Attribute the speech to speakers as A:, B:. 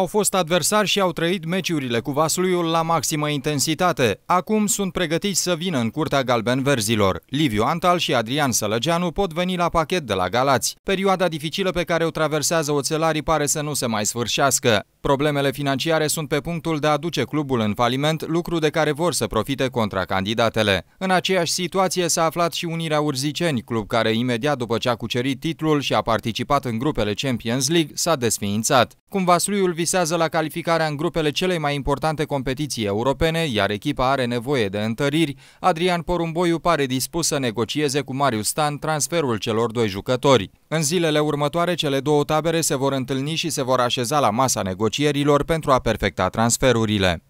A: au fost adversari și au trăit meciurile cu Vasluiul la maximă intensitate. Acum sunt pregătiți să vină în curtea galben-verzilor. Liviu Antal și Adrian Sălăgeanu pot veni la pachet de la Galați. Perioada dificilă pe care o traversează oțelarii pare să nu se mai sfârșească. Problemele financiare sunt pe punctul de a duce clubul în faliment, lucru de care vor să profite contracandidatele. În aceeași situație s-a aflat și Unirea Urziceni, club care imediat după ce a cucerit titlul și a participat în grupele Champions League, s-a desființat. Cum Vasluiul visează la calificarea în grupele cele mai importante competiții europene, iar echipa are nevoie de întăriri, Adrian Porumboiu pare dispus să negocieze cu Marius Stan transferul celor doi jucători. În zilele următoare, cele două tabere se vor întâlni și se vor așeza la masa negocierilor negocierilor pentru a perfecta transferurile.